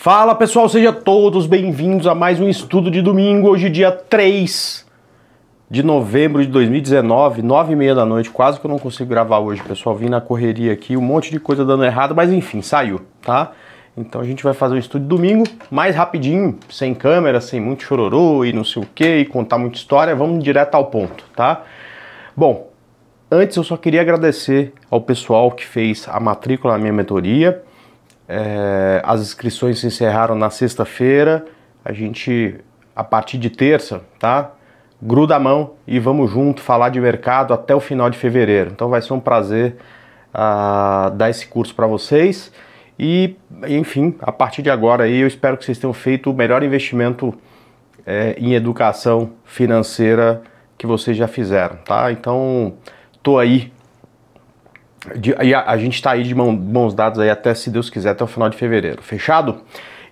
Fala pessoal, sejam todos bem-vindos a mais um estudo de domingo, hoje dia 3 de novembro de 2019, 9 e meia da noite, quase que eu não consigo gravar hoje, pessoal, vim na correria aqui, um monte de coisa dando errado, mas enfim, saiu, tá? Então a gente vai fazer um estudo de domingo, mais rapidinho, sem câmera, sem muito chororô e não sei o que, e contar muita história, vamos direto ao ponto, tá? Bom, antes eu só queria agradecer ao pessoal que fez a matrícula na minha mentoria, é, as inscrições se encerraram na sexta-feira. A gente, a partir de terça, tá? Gruda a mão e vamos junto falar de mercado até o final de fevereiro. Então vai ser um prazer uh, dar esse curso para vocês. E, enfim, a partir de agora aí, eu espero que vocês tenham feito o melhor investimento é, em educação financeira que vocês já fizeram, tá? Então, tô aí de, e a, a gente está aí de mão, dados aí até, se Deus quiser, até o final de fevereiro. Fechado?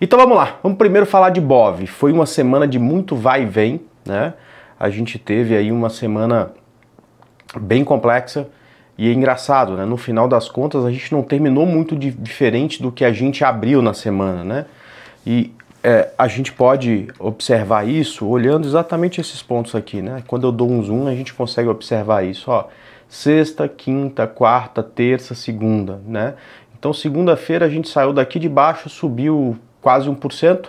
Então vamos lá. Vamos primeiro falar de BOV. Foi uma semana de muito vai e vem, né? A gente teve aí uma semana bem complexa. E é engraçado, né? No final das contas, a gente não terminou muito de, diferente do que a gente abriu na semana, né? E é, a gente pode observar isso olhando exatamente esses pontos aqui, né? Quando eu dou um zoom, a gente consegue observar isso, ó sexta, quinta, quarta, terça, segunda, né? Então, segunda-feira a gente saiu daqui de baixo, subiu quase 1%,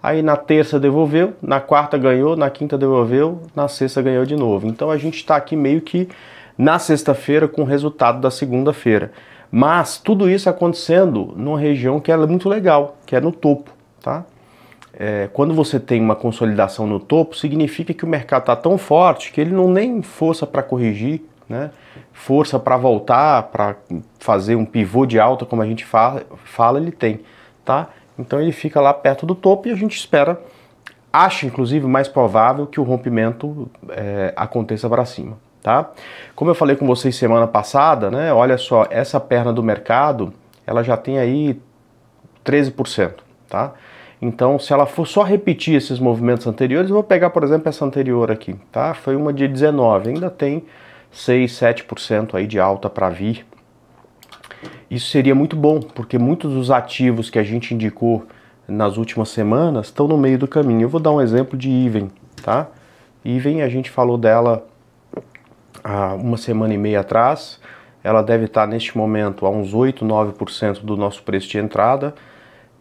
aí na terça devolveu, na quarta ganhou, na quinta devolveu, na sexta ganhou de novo. Então, a gente está aqui meio que na sexta-feira com o resultado da segunda-feira. Mas tudo isso acontecendo numa região que é muito legal, que é no topo, tá? É, quando você tem uma consolidação no topo, significa que o mercado está tão forte que ele não nem força para corrigir né? força para voltar, para fazer um pivô de alta, como a gente fala, fala, ele tem. Tá? Então ele fica lá perto do topo e a gente espera, acho inclusive mais provável que o rompimento é, aconteça para cima. Tá? Como eu falei com vocês semana passada, né? olha só, essa perna do mercado ela já tem aí 13%. Tá? Então, se ela for só repetir esses movimentos anteriores, eu vou pegar, por exemplo, essa anterior aqui, tá? Foi uma de 19, ainda tem 6, 7% aí de alta para vir. Isso seria muito bom, porque muitos dos ativos que a gente indicou nas últimas semanas estão no meio do caminho. Eu vou dar um exemplo de Iven, tá? Iven, a gente falou dela há uma semana e meia atrás. Ela deve estar neste momento a uns 8, 9% do nosso preço de entrada,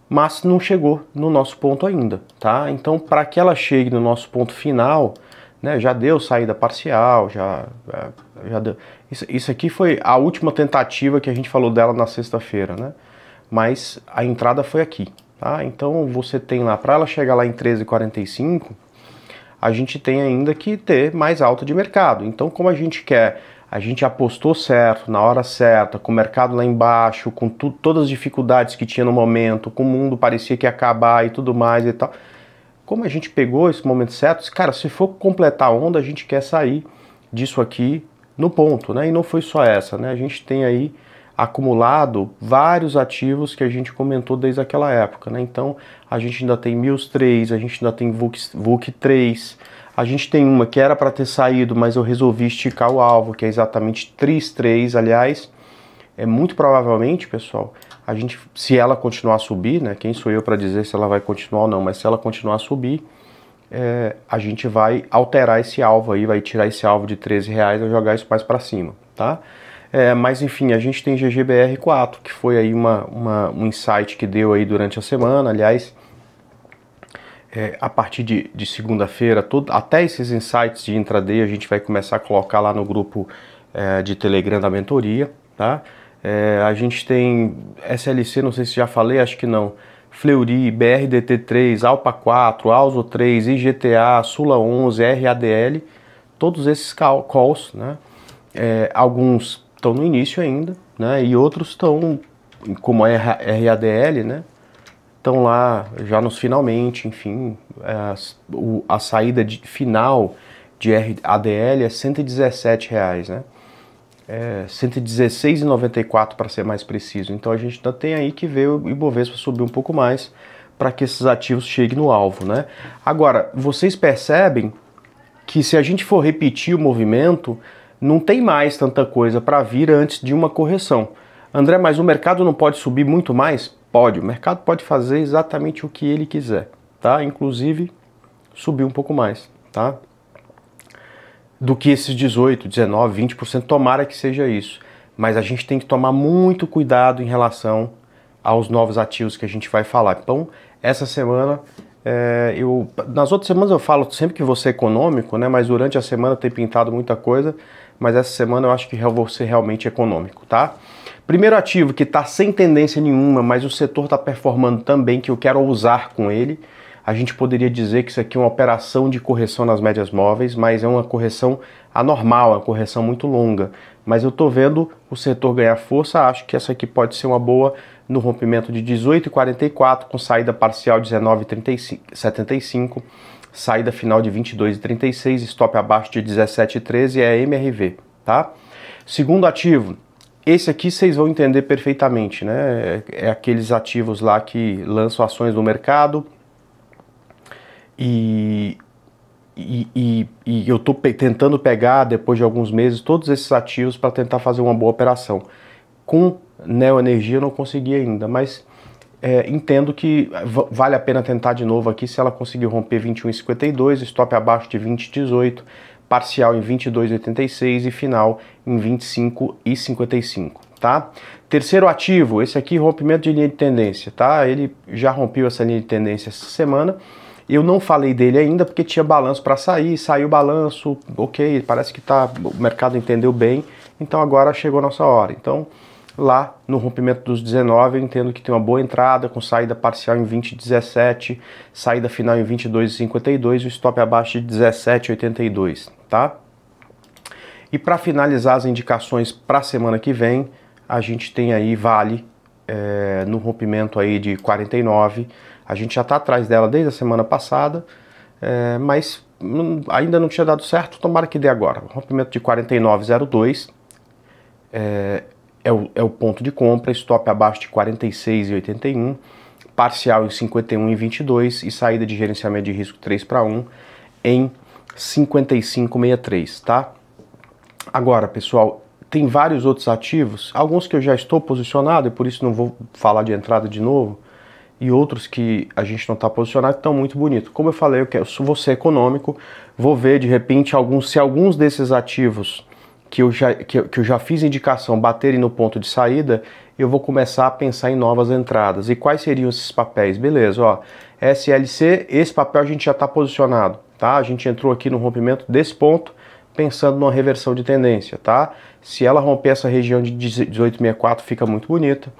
mas não chegou no nosso ponto ainda, tá? Então, para que ela chegue no nosso ponto final, né, já deu saída parcial, já, é, já deu. Isso, isso aqui foi a última tentativa que a gente falou dela na sexta-feira, né? Mas a entrada foi aqui, tá? Então você tem lá, para ela chegar lá em 13,45, a gente tem ainda que ter mais alta de mercado. Então, como a gente quer, a gente apostou certo, na hora certa, com o mercado lá embaixo, com tu, todas as dificuldades que tinha no momento, com o mundo parecia que ia acabar e tudo mais e tal como a gente pegou esse momento certo, cara, se for completar a onda, a gente quer sair disso aqui no ponto, né? E não foi só essa, né? A gente tem aí acumulado vários ativos que a gente comentou desde aquela época, né? Então, a gente ainda tem Mills 3, a gente ainda tem VUC, VUC 3, a gente tem uma que era para ter saído, mas eu resolvi esticar o alvo, que é exatamente TRIS 3, aliás, é muito provavelmente, pessoal, a gente, se ela continuar a subir, né, quem sou eu para dizer se ela vai continuar ou não, mas se ela continuar a subir, é, a gente vai alterar esse alvo aí, vai tirar esse alvo de 13 reais e jogar isso mais para cima, tá? É, mas enfim, a gente tem GGBR4, que foi aí uma, uma, um insight que deu aí durante a semana, aliás, é, a partir de, de segunda-feira, até esses insights de intraday a gente vai começar a colocar lá no grupo é, de Telegram da mentoria, tá? É, a gente tem SLC, não sei se já falei, acho que não. Fleury, BRDT3, Alpa 4, auso 3, IGTA, Sula 11, RADL, todos esses calls, né? É, alguns estão no início ainda, né? E outros estão, como a RADL, né? Estão lá já nos finalmente, enfim. A, a saída de, final de RADL é R$ 117, reais, né? é, 116,94 para ser mais preciso. Então a gente ainda tem aí que ver o Ibovespa subir um pouco mais para que esses ativos cheguem no alvo, né? Agora, vocês percebem que se a gente for repetir o movimento, não tem mais tanta coisa para vir antes de uma correção. André, mas o mercado não pode subir muito mais? Pode, o mercado pode fazer exatamente o que ele quiser, tá? Inclusive subir um pouco mais, tá? do que esses 18, 19, 20%. Tomara que seja isso. Mas a gente tem que tomar muito cuidado em relação aos novos ativos que a gente vai falar. Então, essa semana é, eu, nas outras semanas eu falo sempre que você é econômico, né? Mas durante a semana tem pintado muita coisa. Mas essa semana eu acho que eu vou ser realmente é econômico, tá? Primeiro ativo que está sem tendência nenhuma, mas o setor está performando também, que eu quero usar com ele, a gente poderia dizer que isso aqui é uma operação de correção nas médias móveis, mas é uma correção anormal, é uma correção muito longa. Mas eu estou vendo o setor ganhar força, acho que essa aqui pode ser uma boa no rompimento de 18,44 com saída parcial 19,75, saída final de 22,36, stop abaixo de 17,13 é MRV, tá? Segundo ativo, esse aqui vocês vão entender perfeitamente, né? É, é aqueles ativos lá que lançam ações no mercado, e, e, e, eu estou pe tentando pegar, depois de alguns meses, todos esses ativos para tentar fazer uma boa operação. Com neoenergia eu não consegui ainda, mas é, entendo que vale a pena tentar de novo aqui se ela conseguir romper 21,52, stop abaixo de 20,18, parcial em 22,86 e final em 25,55, tá? Terceiro ativo, esse aqui rompimento de linha de tendência, tá? Ele já rompeu essa linha de tendência essa semana eu não falei dele ainda porque tinha balanço para sair, saiu o balanço, ok, parece que tá, o mercado entendeu bem, então agora chegou a nossa hora. Então, lá no rompimento dos 19, eu entendo que tem uma boa entrada, com saída parcial em 20,17, saída final em 22,52 e o stop abaixo de 17,82, tá? E para finalizar as indicações para a semana que vem, a gente tem aí Vale é, no rompimento aí de 49, a gente já está atrás dela desde a semana passada, é, mas ainda não tinha dado certo, tomara que dê agora. O rompimento de 49,02 é, é, o, é o ponto de compra, stop abaixo de 46,81, parcial em 51,22 e saída de gerenciamento de risco 3 para 1 em 55,63, tá? Agora, pessoal, tem vários outros ativos, alguns que eu já estou posicionado e por isso não vou falar de entrada de novo, e outros que a gente não está posicionado estão muito bonitos. Como eu falei, eu, quero, eu vou ser econômico, vou ver de repente alguns, se alguns desses ativos que eu já, que, que eu já fiz indicação baterem no ponto de saída, eu vou começar a pensar em novas entradas. E quais seriam esses papéis? Beleza, ó, SLC, esse papel a gente já está posicionado, tá? A gente entrou aqui no rompimento desse ponto, pensando numa reversão de tendência, tá? Se ela romper essa região de 1864, fica muito bonita.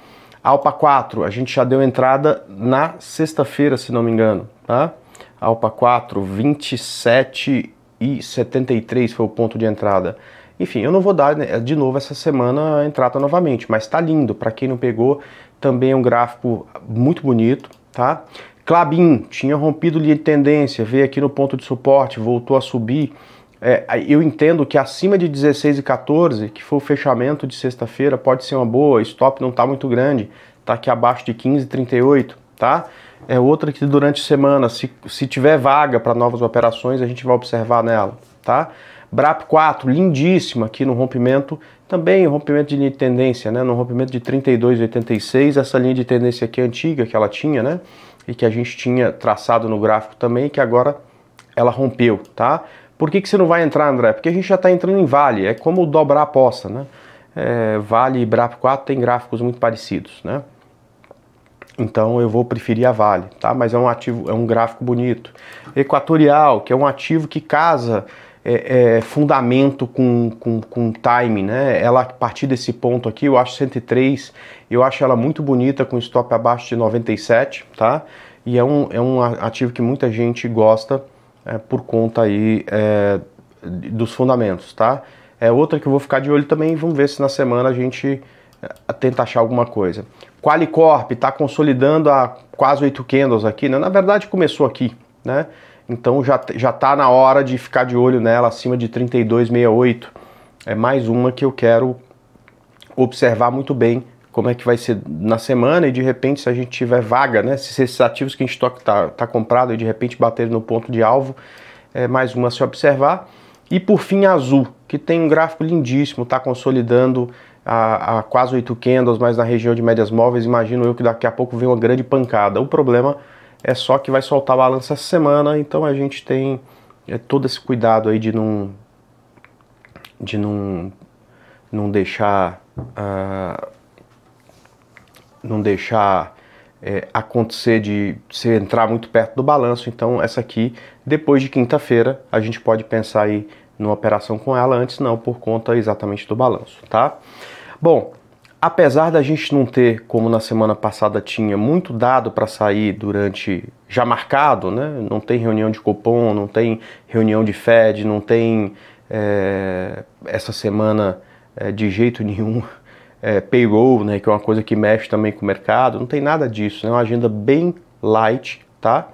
Alpa 4, a gente já deu entrada na sexta-feira, se não me engano, tá? Alpa 4, 27 e 73 foi o ponto de entrada. Enfim, eu não vou dar né, de novo essa semana a entrada novamente, mas tá lindo. Para quem não pegou, também é um gráfico muito bonito, tá? Clabin tinha rompido linha de tendência, veio aqui no ponto de suporte, voltou a subir é, eu entendo que acima de 16 e 14, que foi o fechamento de sexta-feira, pode ser uma boa, stop não está muito grande, está aqui abaixo de 15 38, tá? É outra que durante a semana, se, se tiver vaga para novas operações, a gente vai observar nela, tá? BRAP 4, lindíssima aqui no rompimento, também rompimento de linha de tendência, né? No rompimento de 32,86, essa linha de tendência aqui antiga que ela tinha, né? E que a gente tinha traçado no gráfico também, que agora ela rompeu, tá? Por que, que você não vai entrar, André? Porque a gente já está entrando em vale, é como dobrar a aposta, né? É, vale e BRAP 4 tem gráficos muito parecidos, né? Então eu vou preferir a Vale, tá? Mas é um ativo, é um gráfico bonito. Equatorial, que é um ativo que casa é, é, fundamento com, com, com time, né? Ela a partir desse ponto aqui, eu acho 103, eu acho ela muito bonita com stop abaixo de 97, tá? E é um, é um ativo que muita gente gosta é, por conta aí é, dos fundamentos, tá? É outra que eu vou ficar de olho também, vamos ver se na semana a gente é, tenta achar alguma coisa. Qualicorp está consolidando a quase 8 candles aqui, né? na verdade começou aqui, né? Então já, já tá na hora de ficar de olho nela acima de 32,68. É mais uma que eu quero observar muito bem como é que vai ser na semana e de repente se a gente tiver vaga, né? Se esses ativos que a gente toca tá, tá comprado e de repente bater no ponto de alvo, é mais uma a se observar. E por fim, azul, que tem um gráfico lindíssimo, está consolidando a, a quase oito candles, mas na região de médias móveis, imagino eu que daqui a pouco vem uma grande pancada. O problema é só que vai soltar balança essa semana, então a gente tem é, todo esse cuidado aí de não de não, não deixar ah, não deixar é, acontecer de se entrar muito perto do balanço. Então, essa aqui, depois de quinta-feira, a gente pode pensar aí numa operação com ela, antes não, por conta exatamente do balanço, tá? Bom, apesar da gente não ter, como na semana passada tinha, muito dado para sair durante já marcado, né? Não tem reunião de Copom, não tem reunião de Fed, não tem é, essa semana é, de jeito nenhum é, payroll, né, que é uma coisa que mexe também com o mercado, não tem nada disso, né, é né, uma agenda bem light, tá?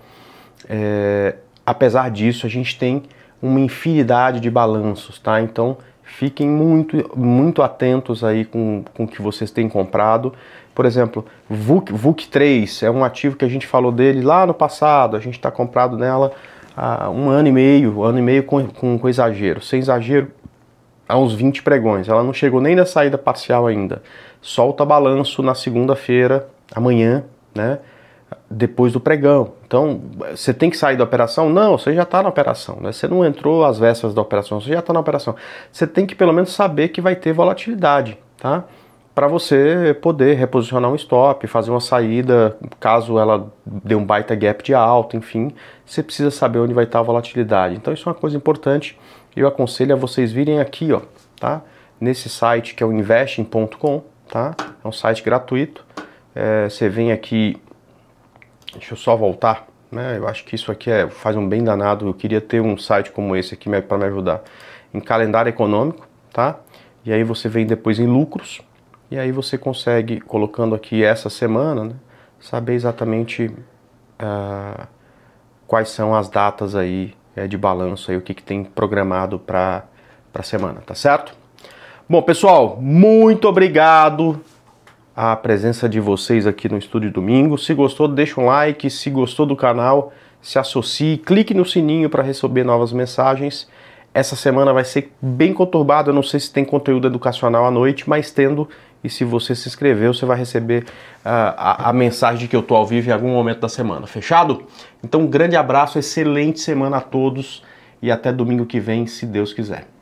É, apesar disso, a gente tem uma infinidade de balanços, tá? Então fiquem muito, muito atentos aí com, com o que vocês têm comprado. Por exemplo, VUC, VUC 3 é um ativo que a gente falou dele lá no passado, a gente está comprado nela há um ano e meio, um ano e meio com, com, com exagero. Sem exagero, a uns 20 pregões. Ela não chegou nem na saída parcial ainda. Solta balanço na segunda-feira, amanhã, né? Depois do pregão. Então, você tem que sair da operação? Não, você já está na operação. Né? Você não entrou às vésperas da operação, você já está na operação. Você tem que pelo menos saber que vai ter volatilidade, tá? Para você poder reposicionar um stop, fazer uma saída, caso ela dê um baita gap de alta, enfim, você precisa saber onde vai estar tá a volatilidade. Então, isso é uma coisa importante eu aconselho a vocês virem aqui, ó, tá? Nesse site que é o investing.com, tá? É um site gratuito. É, você vem aqui, deixa eu só voltar, né? Eu acho que isso aqui é, faz um bem danado. Eu queria ter um site como esse aqui para me ajudar em calendário econômico, tá? E aí você vem depois em lucros e aí você consegue colocando aqui essa semana, né? Saber exatamente ah, quais são as datas aí é, de balanço aí, o que, que tem programado para a semana, tá certo? Bom, pessoal, muito obrigado a presença de vocês aqui no Estúdio Domingo. Se gostou, deixa um like. Se gostou do canal, se associe, clique no sininho para receber novas mensagens. Essa semana vai ser bem conturbada, eu não sei se tem conteúdo educacional à noite, mas tendo e se você se inscrever, você vai receber a, ah, a, a mensagem de que eu estou ao vivo em algum momento da semana. Fechado? Então, um grande abraço, excelente semana a todos e até domingo que vem, se Deus quiser.